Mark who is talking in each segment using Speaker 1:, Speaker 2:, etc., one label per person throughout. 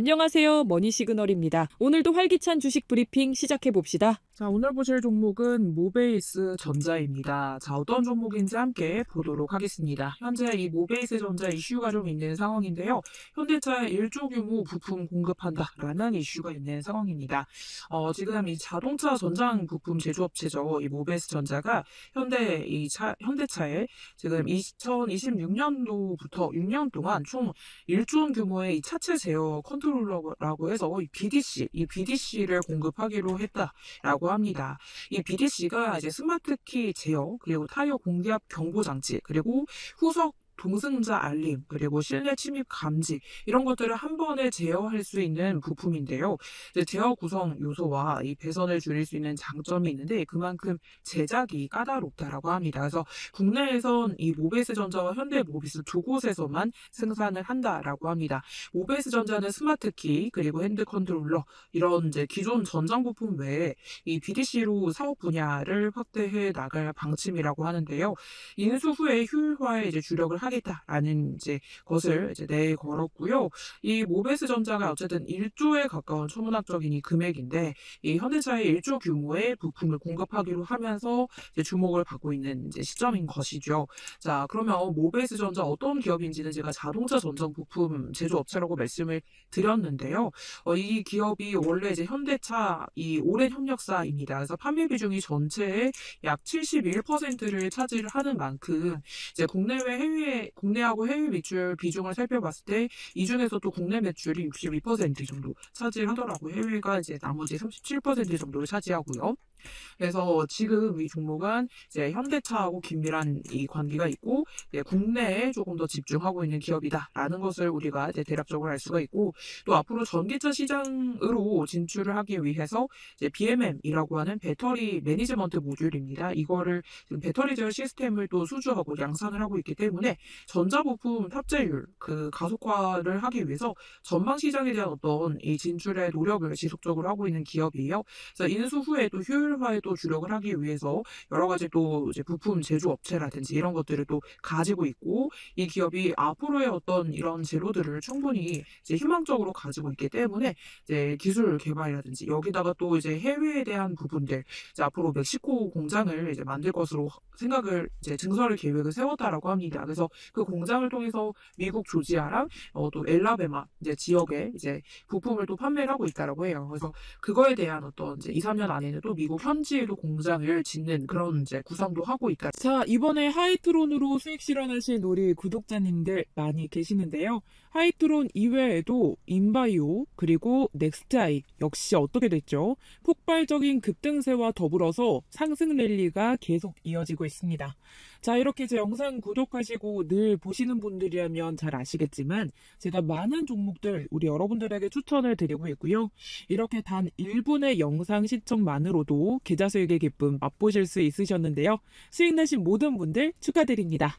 Speaker 1: 안녕하세요. 머니 시그널입니다. 오늘도 활기찬 주식 브리핑 시작해 봅시다. 자, 오늘 보실 종목은 모베이스 전자입니다. 자, 어떤 종목인지 함께 보도록 하겠습니다. 현재 이 모베이스 전자 이슈가 좀 있는 상황인데요. 현대차에 1조 규모 부품 공급한다라는 이슈가 있는 상황입니다. 어, 지금 이 자동차 전장 부품 제조업체죠. 이 모베이스 전자가 현대 이 차, 현대차에 지금 2026년도부터 6년 동안 총 1조 원 규모의 이 차체 제어 컨트롤 컨트롤러라고 해서 이 BDC, 이 BDC를 공급하기로 했다라고 합니다. 이 BDC가 이제 스마트키 제어, 그리고 타이어 공기압 경보 장치, 그리고 후속 동승자 알림, 그리고 실내 침입 감지 이런 것들을 한 번에 제어할 수 있는 부품인데요. 제어 구성 요소와 이 배선을 줄일 수 있는 장점이 있는데 그만큼 제작이 까다롭다라고 합니다. 그래서 국내에선 이 모베스 전자와 현대 모비스 두 곳에서만 생산을 한다라고 합니다. 모베스 전자는 스마트키 그리고 핸드 컨트롤러 이런 이제 기존 전장 부품 외에 이 BDC로 사업 분야를 확대해 나갈 방침이라고 하는데요. 인수 후에 효율화에 이제 주력을 하 하겠다라는 음. 이제 것을 이제 내걸었고요. 이 모베스 전자가 어쨌든 1조에 가까운 천문학적인 이 금액인데 이 현대차의 1조 규모의 부품을 공급하기로 하면서 이제 주목을 받고 있는 이제 시점인 것이죠. 자, 그러면 모베스 전자 어떤 기업인지는 제가 자동차 전장 부품 제조업체라고 말씀을 드렸는데요. 어, 이 기업이 원래 이제 현대차 이 오랜 협력사입니다. 그래서 판매 비중이 전체의 약 71%를 차지를 하는 만큼 이제 국내외 해외 에 국내, 하고 해외 매출 비중을 살펴봤을 때 이 중에서 또 국내 매출이 62% 정도 차지하더라고요. 해외가 이제 나머지 37% 정도를 차지하고요. 그래서 지금 이 종목은 이제 현대차하고 긴밀한 이 관계가 있고 국내에 조금 더 집중하고 있는 기업이다라는 것을 우리가 이제 대략적으로 알 수가 있고 또 앞으로 전기차 시장으로 진출을 하기 위해서 이제 BMM이라고 하는 배터리 매니지먼트 모듈입니다. 이거를 지금 배터리 제어 시스템을 또 수주하고 양산을 하고 있기 때문에 전자부품 탑재율 그 가속화를 하기 위해서 전방 시장에 대한 어떤 이 진출의 노력을 지속적으로 하고 있는 기업이에요. 그래서 인수 후에 또 효율 효율화에 또 주력을 하기 위해서 여러 가지 또 이제 부품 제조 업체라든지 이런 것들을 또 가지고 있고 이 기업이 앞으로의 어떤 이런 재료들을 충분히 이제 희망적으로 가지고 있기 때문에 이제 기술 개발이라든지 여기다가 또 이제 해외에 대한 부분들 이제 앞으로 멕시코 공장을 이제 만들 것으로 생각을 이제 증설 계획을 세웠다라고 합니다. 그래서 그 공장을 통해서 미국 조지아랑 어, 또 엘라베마 이제 지역에 이제 부품을 또 판매를 하고 있다라고 해요. 그래서 그거에 대한 어떤 이제 2, 3년 안에는 또 미국 현지에도 공장을 짓는 그런 이제 구상도 하고 있다. 자 이번에 하이트론으로 수익 실현하신 우리 구독자님들 많이 계시는데요. 하이트론 이외에도 인바이오 그리고 넥스트아이 역시 어떻게 됐죠? 폭발적인 급등세와 더불어서 상승 랠리가 계속 이어지고 있습니다. 자 이렇게 제 영상 구독하시고 늘 보시는 분들이라면 잘 아시겠지만 제가 많은 종목들 우리 여러분들에게 추천을 드리고 있고요. 이렇게 단 1분의 영상 시청만으로도 계좌 수익의 기쁨 맛보실 수 있으셨는데요. 수익 나신 모든 분들 축하드립니다.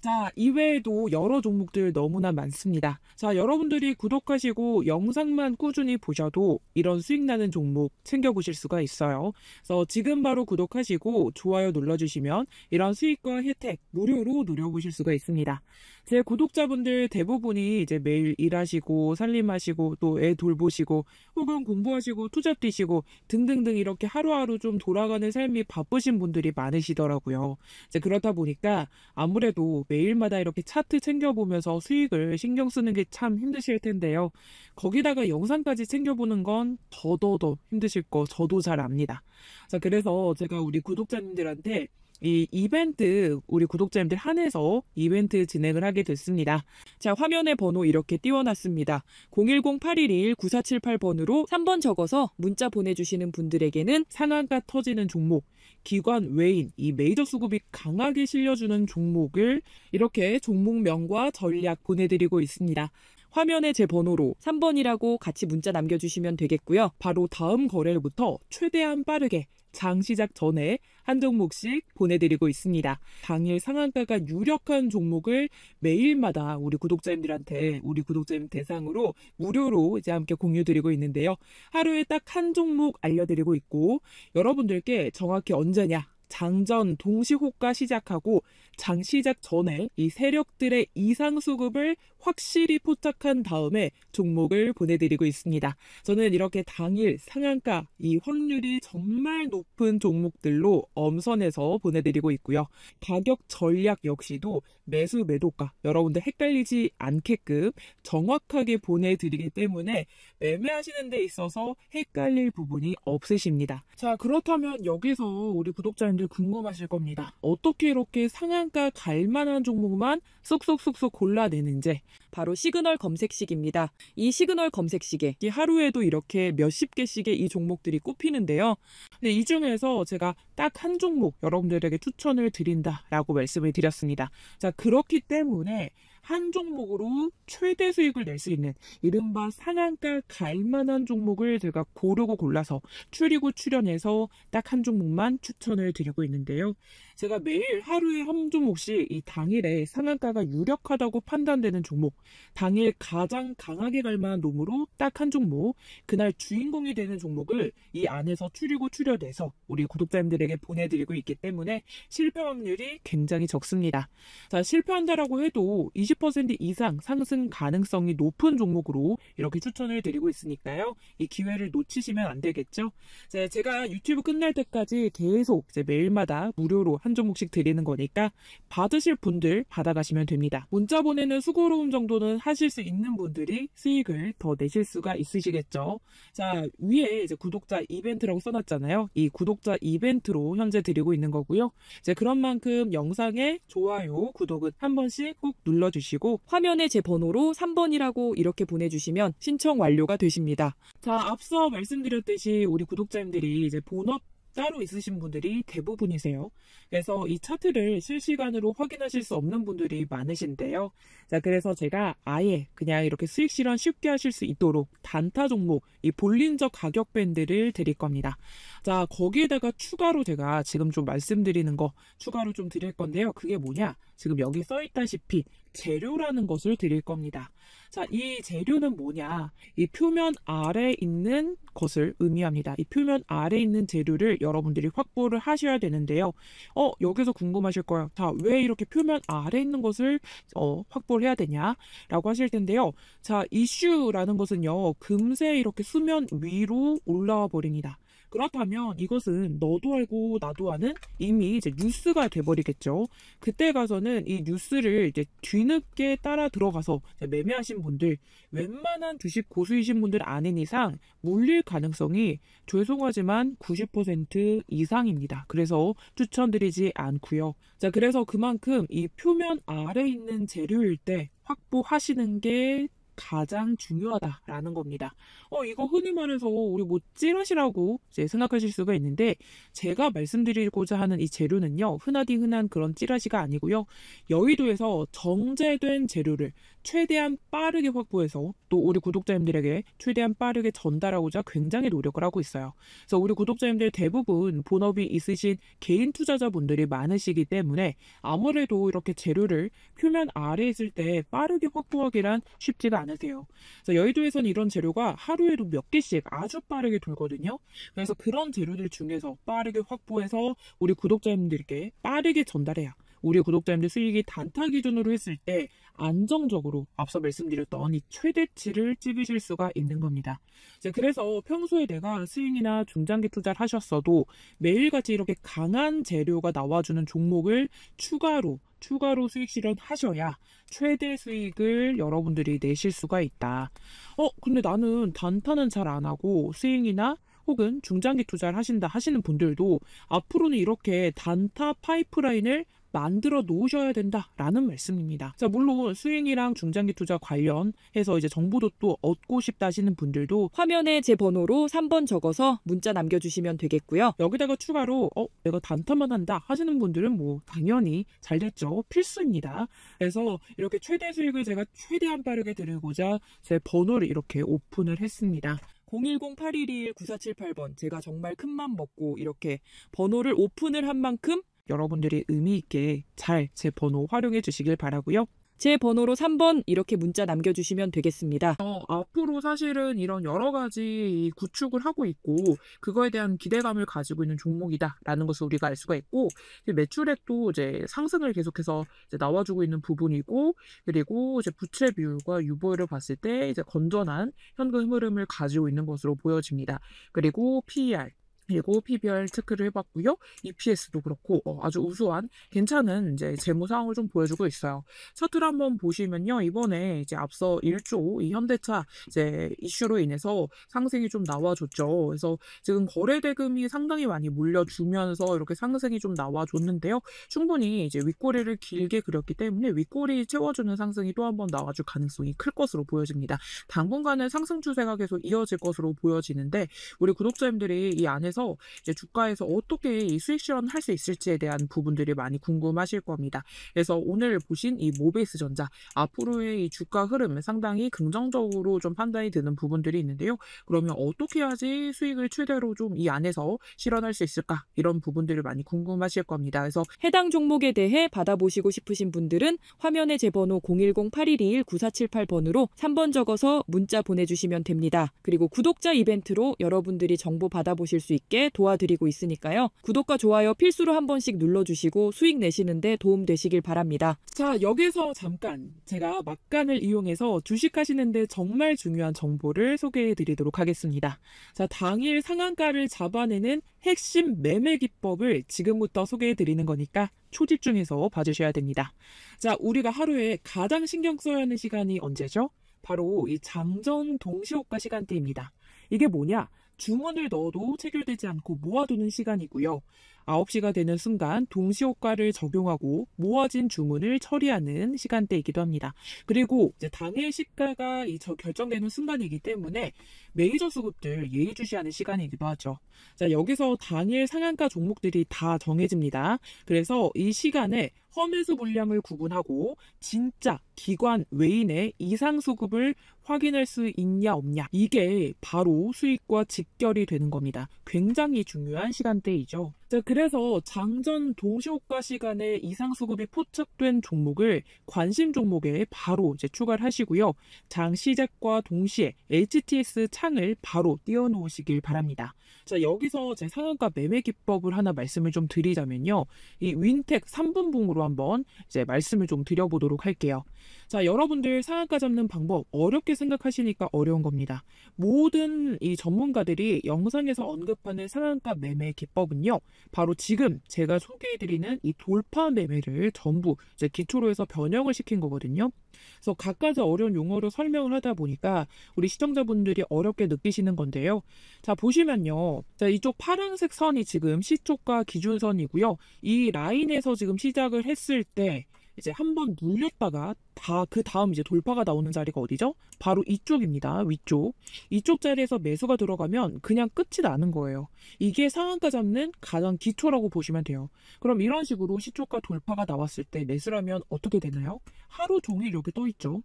Speaker 1: 자, 이외에도 여러 종목들 너무나 많습니다. 자, 여러분들이 구독하시고 영상만 꾸준히 보셔도 이런 수익 나는 종목 챙겨보실 수가 있어요. 그래서 지금 바로 구독하시고 좋아요 눌러주시면 이런 수익과 혜택 무료로 누려보실 수가 있습니다. 제 구독자분들 대부분이 이제 매일 일하시고 살림하시고 또 애 돌보시고 혹은 공부하시고 투자 뛰시고 등등등 이렇게 하루하루 좀 돌아가는 삶이 바쁘신 분들이 많으시더라고요. 이제 그렇다 보니까 아무래도 매일마다 이렇게 차트 챙겨보면서 수익을 신경 쓰는 게 참 힘드실 텐데요. 거기다가 영상까지 챙겨보는 건 더더더 힘드실 거 저도 잘 압니다. 자, 그래서 제가 우리 구독자님들한테 이 이벤트 우리 구독자님들 한해서 이벤트 진행을 하게 됐습니다. 자 화면에 번호 이렇게 띄워놨습니다. 010-8121-9478번으로 3번 적어서 문자 보내주시는 분들에게는 상한가 터지는 종목, 기관 외인, 이 메이저 수급이 강하게 실려주는 종목을 이렇게 종목명과 전략 보내드리고 있습니다. 화면에 제 번호로 3번이라고 같이 문자 남겨주시면 되겠고요. 바로 다음 거래일부터 최대한 빠르게 장 시작 전에 한 종목씩 보내드리고 있습니다. 당일 상한가가 유력한 종목을 매일마다 우리 구독자님들한테 우리 구독자님 대상으로 무료로 이제 함께 공유드리고 있는데요. 하루에 딱 한 종목 알려드리고 있고 여러분들께 정확히 언제냐 장전 동시호가 시작하고 장 시작 전에 이 세력들의 이상 수급을 확실히 포착한 다음에 종목을 보내드리고 있습니다. 저는 이렇게 당일 상한가 이 확률이 정말 높은 종목들로 엄선해서 보내드리고 있고요. 가격 전략 역시도 매수 매도가 여러분들 헷갈리지 않게끔 정확하게 보내드리기 때문에 매매하시는 데 있어서 헷갈릴 부분이 없으십니다. 자 그렇다면 여기서 우리 구독자님 여러분들 궁금하실 겁니다. 어떻게 이렇게 상한가 갈 만한 종목만 쏙쏙쏙쏙 골라내는지 바로 시그널 검색식입니다. 이 시그널 검색식에 하루에도 이렇게 몇십 개씩의 이 종목들이 꼽히는데요. 근데 네, 이 중에서 제가 딱 한 종목 여러분들에게 추천을 드린다라고 말씀을 드렸습니다. 자, 그렇기 때문에 한 종목으로 최대 수익을 낼 수 있는 이른바 상한가 갈만한 종목을 제가 고르고 골라서 추리고 출연해서딱 한 종목만 추천을 드리고 있는데요. 제가 매일 하루에 한 종목씩 이 당일에 상한가가 유력하다고 판단되는 종목, 당일 가장 강하게 갈만한 놈으로 딱 한 종목, 그날 주인공이 되는 종목을 이 안에서 추리고 출려해서 우리 구독자님들에게 보내드리고 있기 때문에 실패 확률이 굉장히 적습니다. 자, 실패한다라고 해도 30% 이상 상승 가능성이 높은 종목으로 이렇게 추천을 드리고 있으니까요. 이 기회를 놓치시면 안 되겠죠. 제 네, 제가 유튜브 끝날 때까지 계속 매일마다 무료로 한 종목씩 드리는 거니까 받으실 분들 받아가시면 됩니다. 문자 보내는 수고로움 정도는 하실 수 있는 분들이 수익을 더 내실 수가 있으시겠죠. 자 위에 이제 구독자 이벤트라고 써놨잖아요. 이 구독자 이벤트로 현재 드리고 있는 거고요. 이제 그런 만큼 영상에 좋아요, 구독은 한 번씩 꼭 눌러주시고 주시고 화면에 제 번호로 3번이라고 이렇게 보내주시면 신청 완료가 되십니다. 자, 앞서 말씀드렸듯이 우리 구독자님들이 이제 본업 따로 있으신 분들이 대부분이세요. 그래서 이 차트를 실시간으로 확인하실 수 없는 분들이 많으신데요. 자, 그래서 제가 아예 그냥 이렇게 수익 실현 쉽게 하실 수 있도록 단타 종목, 이 볼린저 가격 밴드를 드릴 겁니다. 자, 거기에다가 추가로 제가 지금 좀 말씀드리는 거 추가로 좀 드릴 건데요. 그게 뭐냐? 지금 여기 써 있다시피 재료라는 것을 드릴 겁니다. 자, 이 재료는 뭐냐? 이 표면 아래 있는 것을 의미합니다. 이 표면 아래 있는 재료를 여러분들이 확보를 하셔야 되는데요. 어, 여기서 궁금하실 거예요. 자, 왜 이렇게 표면 아래 있는 것을 어, 확보를 해야 되냐라고 하실 텐데요. 자, 이슈라는 것은요. 금세 이렇게 수면 위로 올라와 버립니다. 그렇다면 이것은 너도 알고 나도 아는 이미 이제 뉴스가 돼버리겠죠. 그때 가서는 이 뉴스를 이제 뒤늦게 따라 들어가서 매매하신 분들, 웬만한 주식 고수이신 분들 아닌 이상 물릴 가능성이 죄송하지만 90% 이상입니다. 그래서 추천드리지 않고요. 자, 그래서 그만큼 이 표면 아래 있는 재료일 때 확보하시는 게 가장 중요하다라는 겁니다. 어, 이거 흔히 말해서 우리 뭐 찌라시라고 이제 생각하실 수가 있는데 제가 말씀드리고자 하는 이 재료는요. 흔하디 흔한 그런 찌라시가 아니고요. 여의도에서 정제된 재료를 최대한 빠르게 확보해서 또 우리 구독자님들에게 최대한 빠르게 전달하고자 굉장히 노력을 하고 있어요. 그래서 우리 구독자님들 대부분 본업이 있으신 개인 투자자분들이 많으시기 때문에 아무래도 이렇게 재료를 표면 아래에 있을 때 빠르게 확보하기란 쉽지가 않으세요. 그래서 여의도에서는 이런 재료가 하루에도 몇 개씩 아주 빠르게 돌거든요. 그래서 그런 재료들 중에서 빠르게 확보해서 우리 구독자님들께 빠르게 전달해야 우리 구독자님들 수익이 단타 기준으로 했을 때 안정적으로 앞서 말씀드렸던 이 최대치를 찍으실 수가 있는 겁니다. 이 그래서 평소에 내가 스윙이나 중장기 투자를 하셨어도 매일같이 이렇게 강한 재료가 나와주는 종목을 추가로 추가로 수익 실현하셔야 최대 수익을 여러분들이 내실 수가 있다. 어, 근데 나는 단타는 잘 안 하고 스윙이나 혹은 중장기 투자를 하신다 하시는 분들도 앞으로는 이렇게 단타 파이프라인을 만들어 놓으셔야 된다라는 말씀입니다. 자, 물론 수익이랑 중장기 투자 관련해서 이제 정보도 또 얻고 싶다시는 하 분들도 화면에 제 번호로 3번 적어서 문자 남겨주시면 되겠고요. 여기다가 추가로 어, 내가 단타만 한다 하시는 분들은 뭐 당연히 잘 됐죠. 필수입니다. 그래서 이렇게 최대 수익을 제가 최대한 빠르게 드리고자 제 번호를 이렇게 오픈을 했습니다. 010-8121-9478번 제가 정말 큰 맘 먹고 이렇게 번호를 오픈을 한 만큼 여러분들이 의미 있게 잘 제 번호 활용해 주시길 바라고요. 제 번호로 3번 이렇게 문자 남겨주시면 되겠습니다. 어, 앞으로 사실은 이런 여러 가지 구축을 하고 있고 그거에 대한 기대감을 가지고 있는 종목이다라는 것을 우리가 알 수가 있고 매출액도 이제 상승을 계속해서 이제 나와주고 있는 부분이고 그리고 이제 부채 비율과 유보율을 봤을 때 이제 건전한 현금 흐름을 가지고 있는 것으로 보여집니다. 그리고 PER 그리고 PBR 체크를 해봤고요. EPS도 그렇고 어, 아주 우수한 괜찮은 이제 재무 상황을 좀 보여주고 있어요. 차트를 한번 보시면요. 이번에 이제 앞서 1조 이 현대차 이제 이슈로 인해서 상승이 좀 나와줬죠. 그래서 지금 거래 대금이 상당히 많이 몰려주면서 이렇게 상승이 좀 나와줬는데요. 충분히 이제 윗꼬리를 길게 그렸기 때문에 윗꼬리 채워주는 상승이 또 한번 나와줄 가능성이 클 것으로 보여집니다. 당분간은 상승 추세가 계속 이어질 것으로 보여지는데 우리 구독자님들이 이 안에서 대해서 주가에서 어떻게 수익 실현할수 있을지에 대한 부분들이 많이 궁금하실 겁니다. 그래서 오늘 보신 이 모베이스 전자 앞으로의 이 주가 흐름 상당히 긍정적으로 좀 판단이 되는 부분들이 있는데요. 그러면 어떻게 해야지 수익을 최대로 좀 이 안에서 실현할 수 있을까 이런 부분들을 많이 궁금하실 겁니다. 그래서 해당 종목에 대해 받아보시고 싶으신 분들은 화면에 제 번호 010-8121-9478번으로 3번 적어서 문자 보내주시면 됩니다. 그리고 구독자 이벤트로 여러분들이 정보 받아보실 수 있게 있게 도와드리고 있으니까요. 구독과 좋아요 필수로 한 번씩 눌러주시고 수익 내시는데 도움되시길 바랍니다. 자, 여기서 잠깐 제가 막간을 이용해서 주식하시는데 정말 중요한 정보를 소개해 드리도록 하겠습니다. 자, 당일 상한가를 잡아내는 핵심 매매 기법을 지금부터 소개해 드리는 거니까 초집중해서 봐주셔야 됩니다. 자, 우리가 하루에 가장 신경 써야 하는 시간이 언제죠? 바로 이 장정 동시호가 시간대입니다. 이게 뭐냐? 주문을 넣어도 체결되지 않고 모아두는 시간이고요. 9시가 되는 순간 동시효과를 적용하고 모아진 주문을 처리하는 시간대이기도 합니다. 그리고 이제 당일 시가가 이 결정되는 순간이기 때문에 메이저 수급들 예의주시하는 시간이기도 하죠. 자, 여기서 당일 상한가 종목들이 다 정해집니다. 그래서 이 시간에 험해수 물량을 구분하고 진짜 기관 외인의 이상 수급을 확인할 수 있냐 없냐 이게 바로 수익과 직결이 되는 겁니다. 굉장히 중요한 시간대이죠. 자, 그래서 장전 동시효과 시간에 이상 수급이 포착된 종목을 관심 종목에 바로 이제 추가를 하시고요. 장 시작과 동시에 HTS 창을 바로 띄워놓으시길 바랍니다. 자, 여기서 제 상한가 매매 기법을 하나 말씀을 좀 드리자면요. 이 윈텍 3분봉으로 한번 이제 말씀을 좀 드려보도록 할게요. 자, 여러분들 상한가 잡는 방법 어렵게 생각하시니까 어려운 겁니다. 모든 이 전문가들이 영상에서 언급하는 상한가 매매 기법은요. 바로 지금 제가 소개해드리는 이 돌파 매매를 전부 이제 기초로 해서 변형을 시킨 거거든요. 그래서 각가지 어려운 용어로 설명을 하다 보니까 우리 시청자분들이 어렵게 느끼시는 건데요. 자, 보시면요. 자, 이쪽 파란색 선이 지금 시초가 기준선이고요. 이 라인에서 지금 시작을 해서 했을 때 이제 한번 눌렸다가 다 그 다음 이제 돌파가 나오는 자리가 어디죠? 바로 이쪽입니다. 위쪽. 이쪽 자리에서 매수가 들어가면 그냥 끝이 나는 거예요. 이게 상한가 잡는 가장 기초라고 보시면 돼요. 그럼 이런 식으로 시초가 돌파가 나왔을 때 매수라면 어떻게 되나요? 하루 종일 여기 떠 있죠.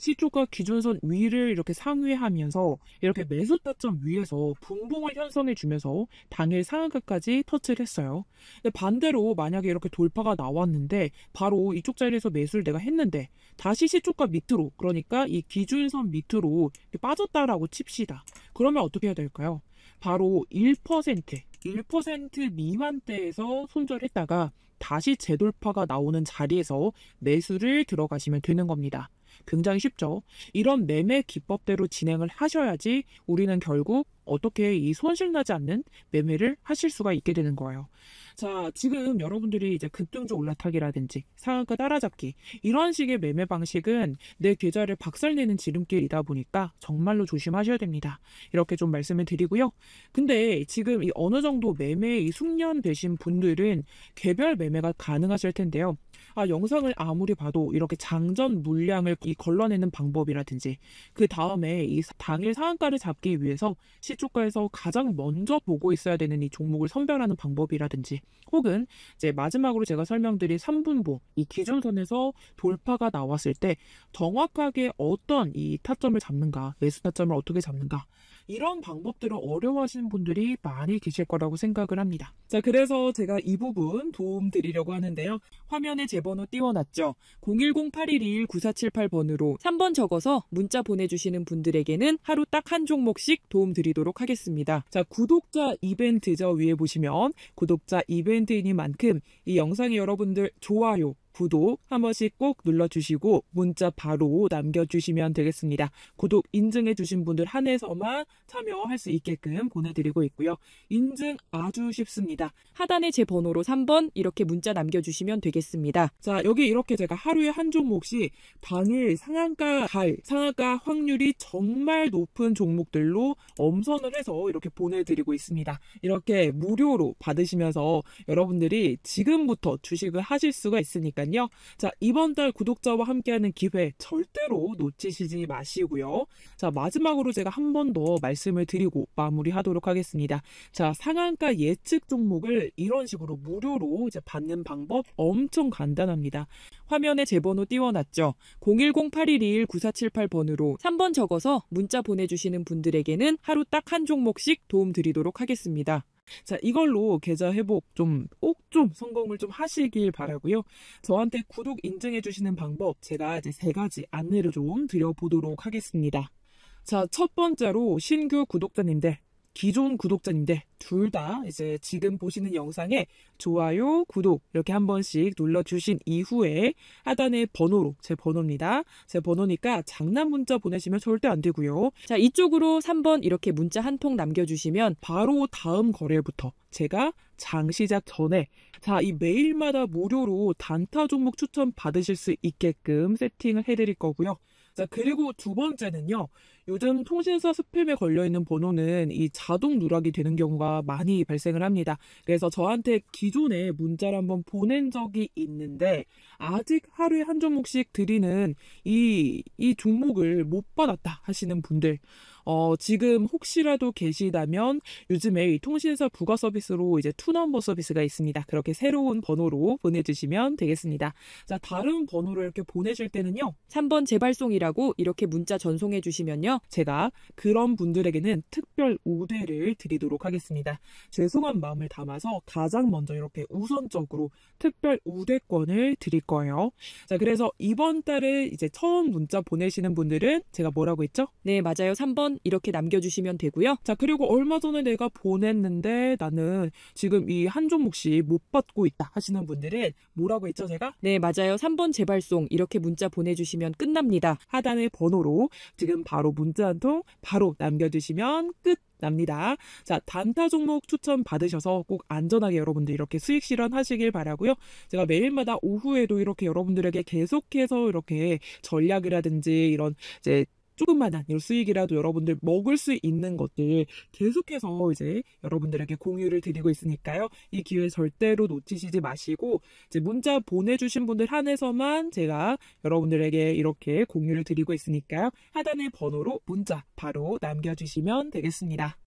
Speaker 1: 시초가 기준선 위를 이렇게 상회하면서 이렇게 매수 타점 위에서 분봉을 형성해 주면서 당일 상한가까지 터치를 했어요. 근데 반대로 만약에 이렇게 돌파가 나왔는데 바로 이쪽 자리에서 매수를 내가 했는데 다시 시초가 밑으로 그러니까 이 기준선 밑으로 빠졌다라고 칩시다. 그러면 어떻게 해야 될까요? 바로 1% 1% 미만대에서 손절했다가 다시 재돌파가 나오는 자리에서 매수를 들어가시면 되는 겁니다. 굉장히 쉽죠. 이런 매매 기법대로 진행을 하셔야지 우리는 결국 어떻게 이 손실나지 않는 매매를 하실 수가 있게 되는 거예요. 자, 지금 여러분들이 이제 급등주 올라타기라든지 상한가 따라잡기 이런 식의 매매 방식은 내 계좌를 박살내는 지름길이다 보니까 정말로 조심하셔야 됩니다. 이렇게 좀 말씀을 드리고요. 근데 지금 이 어느 정도 매매에 숙련되신 분들은 개별 매매가 가능하실 텐데요. 아, 영상을 아무리 봐도 이렇게 장전 물량을 이 걸러내는 방법이라든지 그 다음에 이 당일 상한가를 잡기 위해서 시초가에서 가장 먼저 보고 있어야 되는 이 종목을 선별하는 방법이라든지 혹은 이제 마지막으로 제가 설명드린 3분봉 이 기준선에서 돌파가 나왔을 때 정확하게 어떤 이 타점을 잡는가 매수 타점을 어떻게 잡는가 이런 방법들을 어려워하시는 분들이 많이 계실 거라고 생각을 합니다. 자, 그래서 제가 이 부분 도움 드리려고 하는데요. 화면에 제 번호 띄워놨죠. 010-8121-9478번으로 3번 적어서 문자 보내주시는 분들에게는 하루 딱 한 종목씩 도움 드리도록 하겠습니다. 자, 구독자 이벤트 저 위에 보시면 구독자 이벤트이니만큼 이 영상이 여러분들 좋아요, 구독 한 번씩 꼭 눌러주시고 문자 바로 남겨주시면 되겠습니다. 구독 인증해주신 분들 한해서만 참여할 수 있게끔 보내드리고 있고요. 인증 아주 쉽습니다. 하단에 제 번호로 3번 이렇게 문자 남겨주시면 되겠습니다. 자 여기 이렇게 제가 하루에 한 종목씩 당일 상한가 갈, 상한가 확률이 정말 높은 종목들로 엄선을 해서 이렇게 보내드리고 있습니다. 이렇게 무료로 받으시면서 여러분들이 지금부터 주식을 하실 수가 있으니까 테니까요. 자, 이번 달 구독자와 함께하는 기회 절대로 놓치시지 마시고요. 자, 마지막으로 제가 한 번 더 말씀을 드리고 마무리하도록 하겠습니다. 자, 상한가 예측 종목을 이런 식으로 무료로 이제 받는 방법 엄청 간단합니다. 화면에 제 번호 띄워놨죠. 010-8121-9478번으로 3번 적어서 문자 보내주시는 분들에게는 하루 딱 한 종목씩 도움 드리도록 하겠습니다. 자, 이걸로 계좌 회복 좀 꼭 좀 성공을 좀 하시길 바라고요. 저한테 구독 인증해 주시는 방법 제가 이제 세 가지 안내를 좀 드려보도록 하겠습니다. 자, 첫 번째로 신규 구독자님들 기존 구독자님들 둘 다 이제 지금 보시는 영상에 좋아요, 구독 이렇게 한 번씩 눌러주신 이후에 하단에 번호로 제 번호입니다. 제 번호니까 장난 문자 보내시면 절대 안 되고요. 자 이쪽으로 3번 이렇게 문자 한 통 남겨주시면 바로 다음 거래부터 제가 장 시작 전에 자, 이 매일마다 무료로 단타 종목 추천 받으실 수 있게끔 세팅을 해드릴 거고요. 자, 그리고 두 번째는요. 요즘 통신사 스팸에 걸려있는 번호는 이 자동 누락이 되는 경우가 많이 발생을 합니다. 그래서 저한테 기존에 문자를 한번 보낸 적이 있는데 아직 하루에 한 종목씩 드리는 이, 이 종목을 못 받았다 하시는 분들 어, 지금 혹시라도 계시다면 요즘에 이 통신사 부가 서비스로 이제 투넘버 서비스가 있습니다. 그렇게 새로운 번호로 보내주시면 되겠습니다. 자, 다른 번호로 이렇게 보내실 때는요. 3번 재발송이라고 이렇게 문자 전송해 주시면요. 제가 그런 분들에게는 특별 우대를 드리도록 하겠습니다. 죄송한 마음을 담아서 가장 먼저 이렇게 우선적으로 특별 우대권을 드릴 거예요. 자, 그래서 이번 달에 이제 처음 문자 보내시는 분들은 제가 뭐라고 했죠? 네, 맞아요. 3번 이렇게 남겨주시면 되고요. 자, 그리고 얼마 전에 내가 보냈는데 나는 지금 이 한 종목씩 못 받고 있다 하시는 분들은 뭐라고 했죠, 제가? 네, 맞아요. 3번 재발송 이렇게 문자 보내주시면 끝납니다. 하단의 번호로 지금 바로 문자 문자 한통 바로 남겨주시면 끝 납니다. 자, 단타 종목 추천 받으셔서 꼭 안전하게 여러분들 이렇게 수익 실현하시길 바라고요. 제가 매일마다 오후에도 이렇게 여러분들에게 계속해서 이렇게 전략이라든지 이런 이제 조금만한 이런 수익이라도 여러분들 먹을 수 있는 것들 계속해서 이제 여러분들에게 공유를 드리고 있으니까요. 이 기회 절대로 놓치시지 마시고 이제 문자 보내주신 분들 한해서만 제가 여러분들에게 이렇게 공유를 드리고 있으니까요. 하단의 번호로 문자 바로 남겨주시면 되겠습니다.